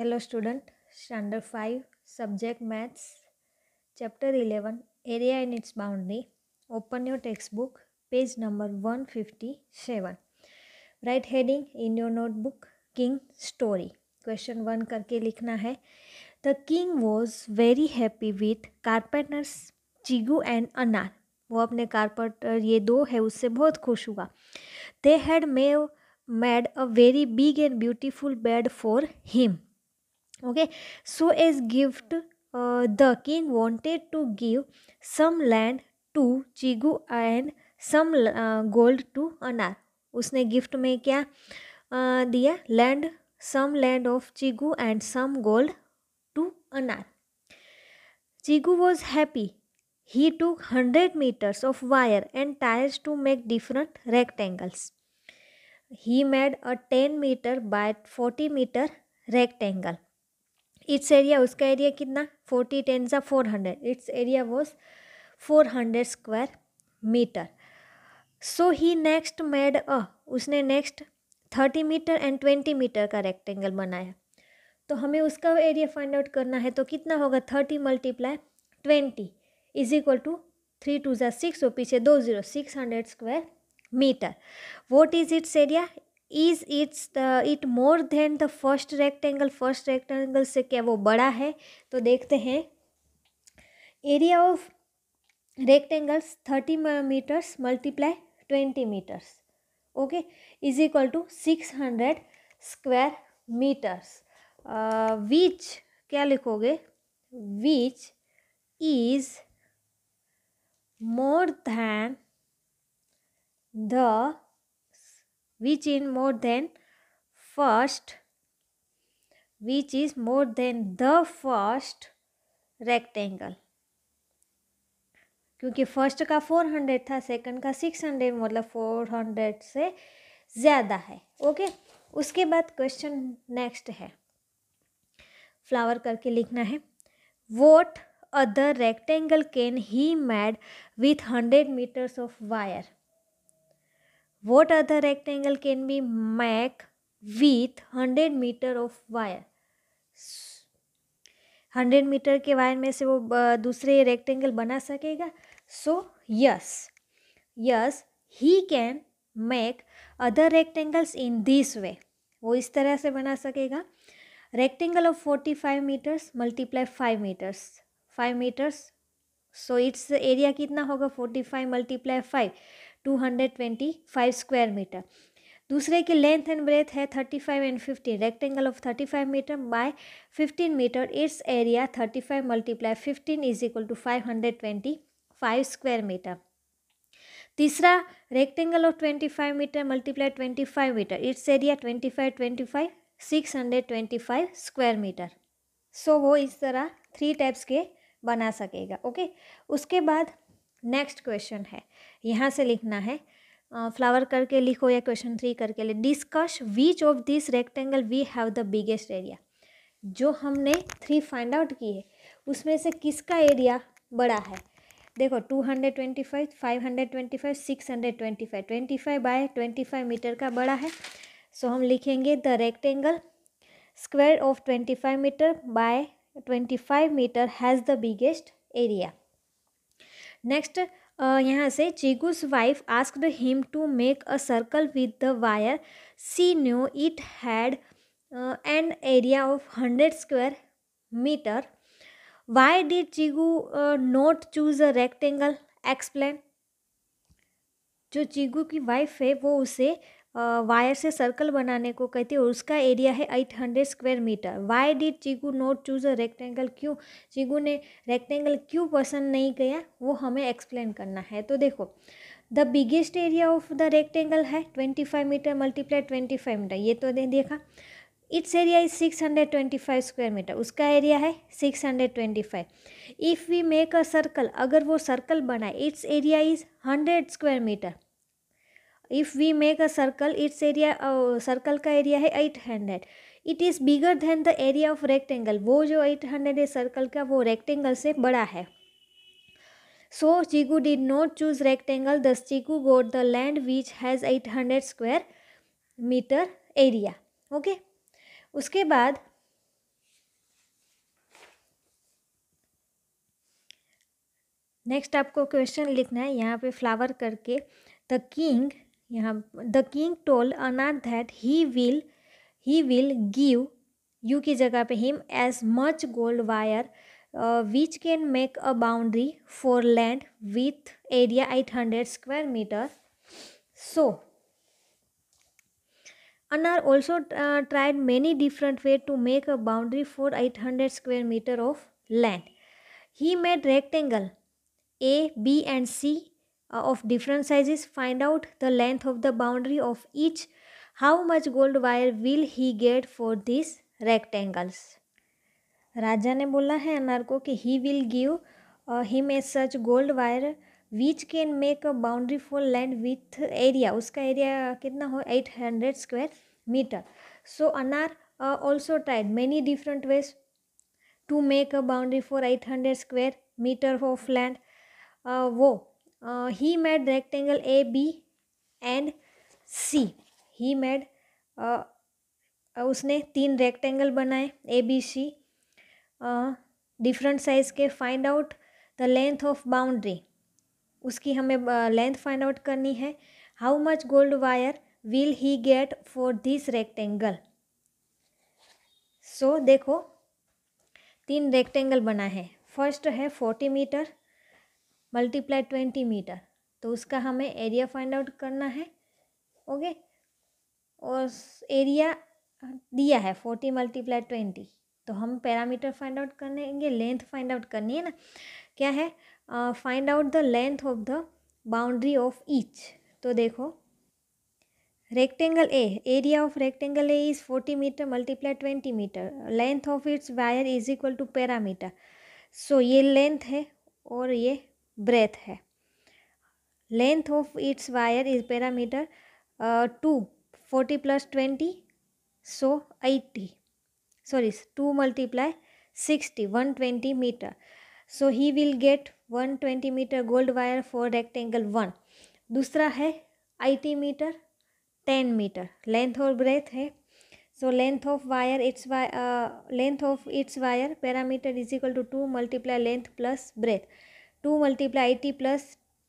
Hello student standard five subject maths chapter eleven area in its boundary open your text book page number one fifty seven right heading in your notebook king story question one करके लिखना है the king was very happy with carpenters Chiggu and Anar वो अपने carpenter ये दो है उससे बहुत खुश हुआ दे हैड मे made a very big and beautiful bed for him okay so as gift the king wanted to give some land to to and some gold to Anar उसने गिफ्ट में क्या uh, दिया land some land of Chiggu and some gold to Anar Chiggu was happy he two hundred metres of wire and tries to make different rectangles he made a ten metre by forty metre rectangle its area उसका area कितना forty ten सा four hundred its area was four hundred square metre so he next made a उसने next thirty metre and twenty metre का rectangle बनाया तो हमें उसका area find out करना है तो कितना होगा thirty multiply twenty is equal to three two ज़ा सिक्स और पीछे दो zero six hundred square metre what is its area is its the it more than the first rectangle first rectangle से क्या वो बड़ा है तो देखते हैं area of rectangles thirty metres multiply twenty metres okay is equal to six hundred square metres which क्या लिखोगे which is more than the which is more than first which is more than the first rectangle क्योंकि first का four hundred था second का six hundred मतलब four hundred से ज़्यादा है ओके उसके बाद क्वेश्चन नेक्स्ट है फ्लावर करके लिखना है what other rectangle can he made with hundred metres of wire What other rectangle can be make with 100 meter of wire? 100 metre के वायर में से वो दूसरे रेक्टेंगल बना सकेगा so yes yes he can make other rectangles in this way वो इस तरह से बना सकेगा rectangle of forty five metres multiply five metres five metres so its area कितना होगा forty five multiply five 225 square metre दूसरे की लेंथ एंड ब्रेथ है 35 and 15 rectangle of 35 metre by 15 metre its area 35 five multiply fifteen is equal to five square metre तीसरा rectangle of 25 metre multiply 25 metre its area 25 25 five square metre so वो इस तरह three types के बना सकेगा okay उसके बाद next question है यहाँ से लिखना है फ्लावर करके लिखो या क्वेश्चन थ्री करके ले discuss which of this rectangle we have the biggest area जो हमने थ्री फाइंड आउट की है उसमें से किसका एरिया बड़ा है देखो two hundred twenty five five hundred twenty five six hundred twenty five twenty five by twenty five metre का बड़ा है सो so, हम लिखेंगे the rectangle square of twenty five metre by twenty five metre has the biggest area next यहाँ से Chiggu's wife asked him to make a circle with the wire she knew it had an area of hundred square metre why did चीगू not choose a rectangle explain जो चीगू की wife है वो उसे wire से circle बनाने को कहती है और उसका एरिया है eight hundred square metre why did Chiggu not choose a rectangle क्यों चिगू ने रेक्टेंगल क्यों पसंद नहीं किया वो हमें एक्सप्लेन करना है तो देखो the biggest area of the rectangle है twenty five metre multiply twenty five metre ये तो दे देखा its area is six hundred twenty five square metre उसका एरिया है six hundred twenty five if we make a circle अगर वो सर्कल बनाए its area is hundred square metre if we make a circle its area circle का area है eight hundred it is bigger then the area of rectangle वो जो eight hundred है circle का वो रेक्टेंगल से बड़ा है so Chiggu did not choose rectangle thus Chiggu got the land which has eight hundred square metre area okay उसके बाद नेक्स्ट आपको क्वेश्चन लिखना है यहाँ पे फ्लावर करके द किंग यहाँ the king told Anar that he will he will give you की जगह पे him as much gold wire which can make a boundary for land with area eight hundred square metre so Anar also tried many different way to make a boundary for eight hundred square metre of land he made rectangle A B and C Uh, of different sizes find out the length of the boundary of each how much gold wire will he get for these rectangles राजा ने बोला है अनार को कि he will give him a such gold wire which can make a boundary for land with area उसका area कितना हो eight hundred square metre so Anar also tried many different ways to make a boundary for eight hundred square metre of land वो he made rectangle A B and C he made उसने तीन rectangle बनाए A B C different size के find out the length of boundary उसकी हमें length find out करनी है how much gold wire will he get for this rectangle so देखो तीन रेक्टेंगल बना है फर्स्ट है forty metre multiply twenty metre तो उसका हमें एरिया फाइंड आउट करना है ओके और एरिया दिया है फोर्टी मल्टीप्लाई ट्वेंटी तो हम पैरामीटर फाइंड आउट करेंगे लेंथ फाइंड आउट करनी है ना क्या है find out the length of the boundary of each तो देखो rectangle A area of rectangle A is forty metre multiply twenty metre length of its wire is equal to perimeter so ये length है और ये breadth है length of its wire is perimeter two forty plus twenty so eighty multiply sixty one twenty metre so he will get one twenty metre gold wire for rectangle one दूसरा है 80 metre ten metre length और breadth है so length of wire its length of its wire perimeter is equal to two multiply length plus breadth two multiply eighty plus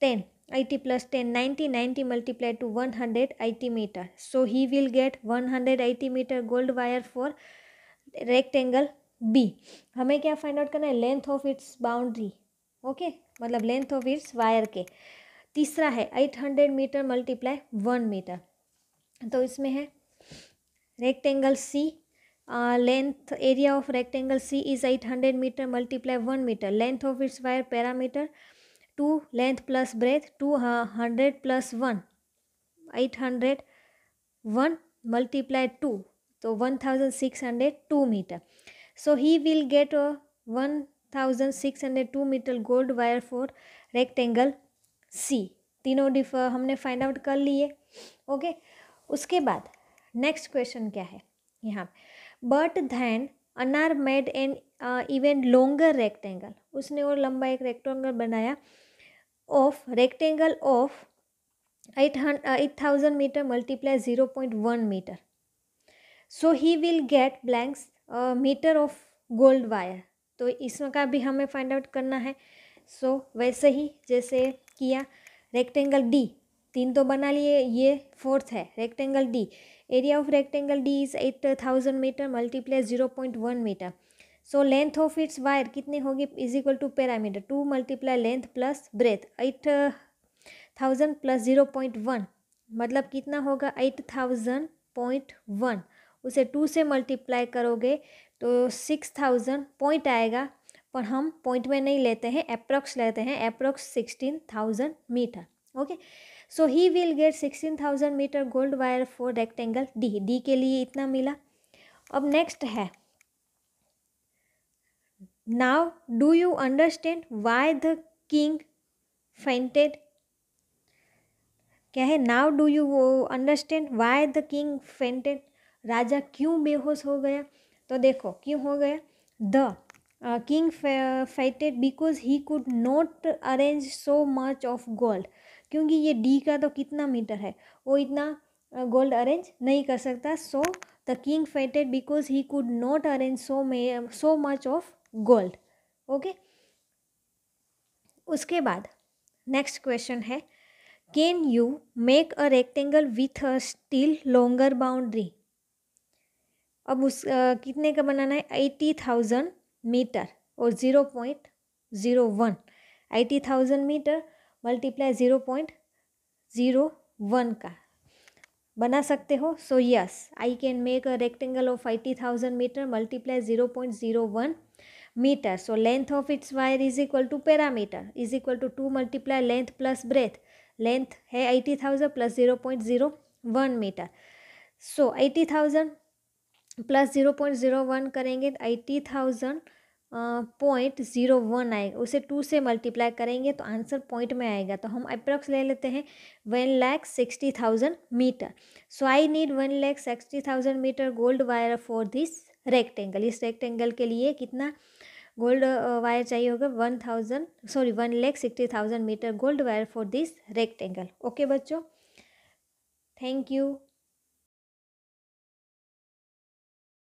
ten eighty plus ten ninety ninety multiply two one hundred eighty metre so he will get one hundred eighty metre gold wire for rectangle B हमें क्या find out करना है length of its boundary okay मतलब length of its wire के तीसरा है eight hundred metre multiply one metre तो इसमें है rectangle C uh, length area of rectangle C is 800 meter multiply 1 meter length of its wire parameter 2 length plus breadth 200 plus 1 800 1 multiply 2 so 1602 meter so he will get a 1602 meter gold wire for rectangle C तीनों डिफ हमने find out कर लिए okay उसके बाद next question क्या है यहाँ पे but then Anar made an even longer rectangle उसने और लंबा एक रेक्टेंगल बनाया of rectangle of eight eight thousand metre multiply zero point one metre so he will get blanks metre of gold wire तो इसका भी हमें फाइंड आउट करना है सो so, वैसे ही जैसे किया रेक्टेंगल डी तीन तो बना लिए ये फोर्थ है rectangle D area of rectangle D is eight thousand metre multiply zero point one metre so length of its wire कितनी होगी is equal to perimeter two multiply length plus breadth eight thousand plus zero point one मतलब कितना होगा eight thousand point one उसे two से multiply करोगे तो six thousand point आएगा पर हम पॉइंट में नहीं लेते हैं अप्रोक्स लेते हैं approx sixteen thousand meter okay so he will get sixteen thousand meter gold wire for rectangle D D के लिए इतना मिला अब नेक्स्ट है now do you understand why the king fainted क्या है now do you understand why the king fainted राजा क्यों बेहोश हो गया तो देखो क्यों हो गया the king fainted because he could not arrange so much of gold क्योंकि ये डी का तो कितना मीटर है वो इतना गोल्ड अरेंज नहीं कर सकता so the king fainted because he could not arrange so may so much of gold okay उसके बाद नेक्स्ट क्वेश्चन है can you make a rectangle with a still longer boundary अब उस uh, कितने का बनाना है एटी थाउजेंड मीटर और zero point zero one eighty thousand metre multiply zero point zero one का बना सकते हो so yes I can make a rectangle of eighty thousand metre multiply zero point zero one metre so length of its wire is equal to parameter is equal to two multiply length plus breadth length है eighty thousand plus zero point zero one metre so eighty thousand plus zero point zero one करेंगे eighty तो thousand point zero one आएगा उसे two से multiply करेंगे तो answer point में आएगा तो हम अप्रॉक्स ले लेते हैं one lakh sixty thousand meter so I need one lakh sixty thousand meter gold wire for this rectangle इस रेक्टेंगल के लिए कितना गोल्ड वायर चाहिए होगा one thousand sorry one lakh sixty thousand meter gold wire for this rectangle okay बच्चों thank you